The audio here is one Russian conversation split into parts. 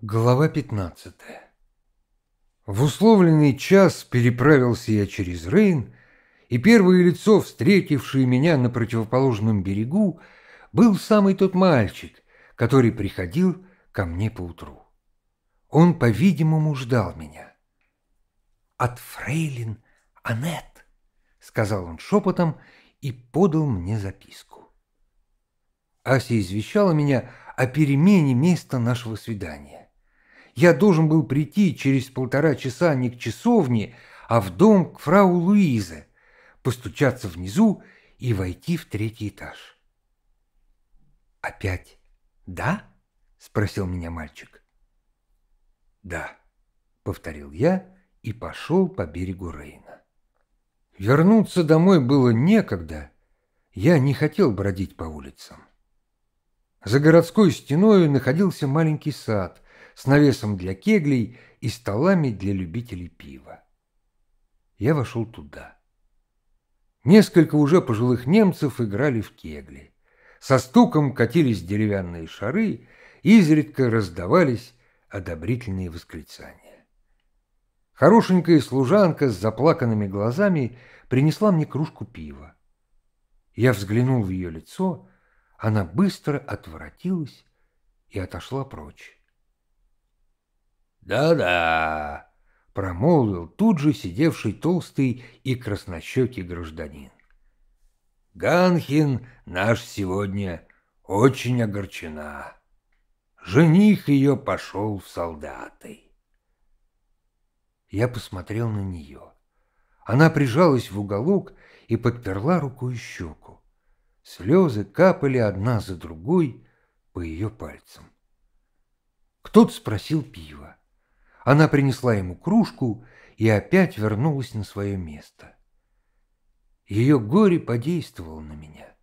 Глава 15 В условленный час переправился я через Рейн, и первое лицо, встретившее меня на противоположном берегу, был самый тот мальчик, который приходил ко мне поутру. Он, по-видимому, ждал меня. «От фрейлин Анет», — сказал он шепотом и подал мне записку. Ася извещала меня о перемене места нашего свидания. Я должен был прийти через полтора часа не к часовне, а в дом к фрау Луизе, постучаться внизу и войти в третий этаж. «Опять да?» — спросил меня мальчик. «Да», — повторил я и пошел по берегу Рейна. Вернуться домой было некогда, я не хотел бродить по улицам. За городской стеною находился маленький сад — с навесом для кеглей и столами для любителей пива. Я вошел туда. Несколько уже пожилых немцев играли в кегли. Со стуком катились деревянные шары, изредка раздавались одобрительные восклицания. Хорошенькая служанка с заплаканными глазами принесла мне кружку пива. Я взглянул в ее лицо, она быстро отвратилась и отошла прочь. «Да-да», — промолвил тут же сидевший толстый и краснощекий гражданин. «Ганхин наш сегодня очень огорчена. Жених ее пошел в солдаты». Я посмотрел на нее. Она прижалась в уголок и подперла рукой щеку. Слезы капали одна за другой по ее пальцам. Кто-то спросил пива. Она принесла ему кружку и опять вернулась на свое место. Ее горе подействовало на меня.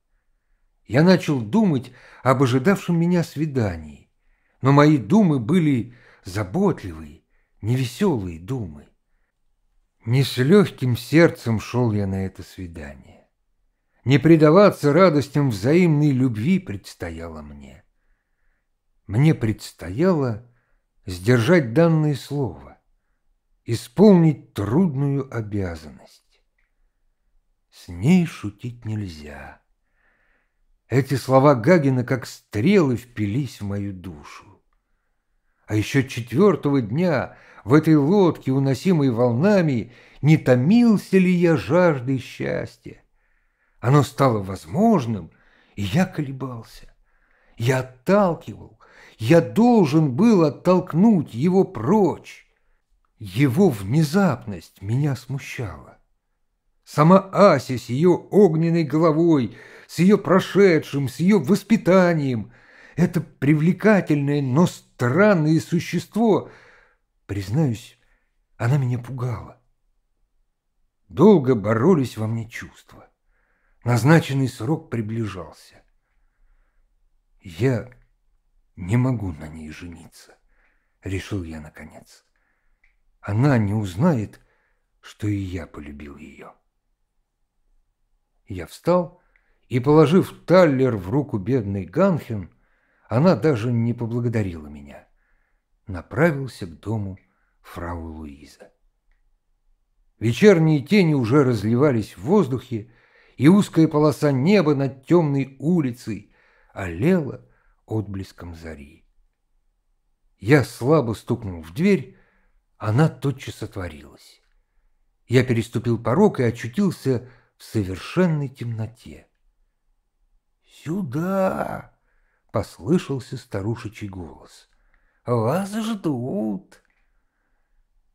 Я начал думать об ожидавшем меня свидании, но мои думы были заботливые, невеселые думы. Не с легким сердцем шел я на это свидание. Не предаваться радостям взаимной любви предстояло мне. Мне предстояло сдержать данное слово, исполнить трудную обязанность. С ней шутить нельзя. Эти слова Гагина как стрелы впились в мою душу. А еще четвертого дня в этой лодке, уносимой волнами, не томился ли я жаждой счастья? Оно стало возможным, и я колебался. Я отталкивал, я должен был оттолкнуть его прочь. Его внезапность меня смущала. Сама Ася с ее огненной головой, с ее прошедшим, с ее воспитанием, это привлекательное, но странное существо, признаюсь, она меня пугала. Долго боролись во мне чувства. Назначенный срок приближался. Я не могу на ней жениться, решил я наконец. Она не узнает, что и я полюбил ее. Я встал и, положив таллер в руку бедной Ганхен, она даже не поблагодарила меня. Направился к дому фрау Луиза. Вечерние тени уже разливались в воздухе, и узкая полоса неба над темной улицей олела отблеском зари. Я слабо стукнул в дверь, она тотчас отворилась. Я переступил порог и очутился в совершенной темноте. «Сюда!» — послышался старушечий голос. «Вас ждут!»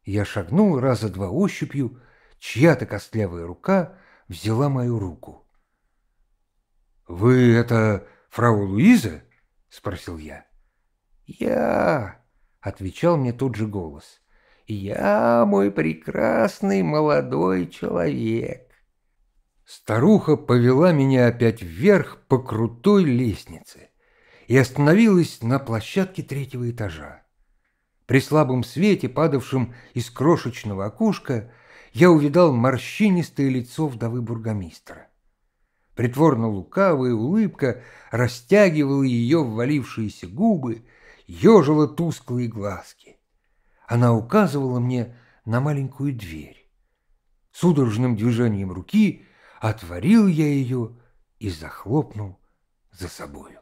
Я шагнул раза два ощупью, чья-то костлявая рука взяла мою руку. «Вы это фрау Луиза?» — спросил я. «Я!» — отвечал мне тот же голос. «Я мой прекрасный молодой человек!» Старуха повела меня опять вверх по крутой лестнице и остановилась на площадке третьего этажа. При слабом свете, падавшем из крошечного окошка, я увидал морщинистое лицо вдовы бургомистра. Притворно лукавая улыбка растягивала ее ввалившиеся губы, ежила тусклые глазки. Она указывала мне на маленькую дверь. Судорожным движением руки отворил я ее и захлопнул за собою.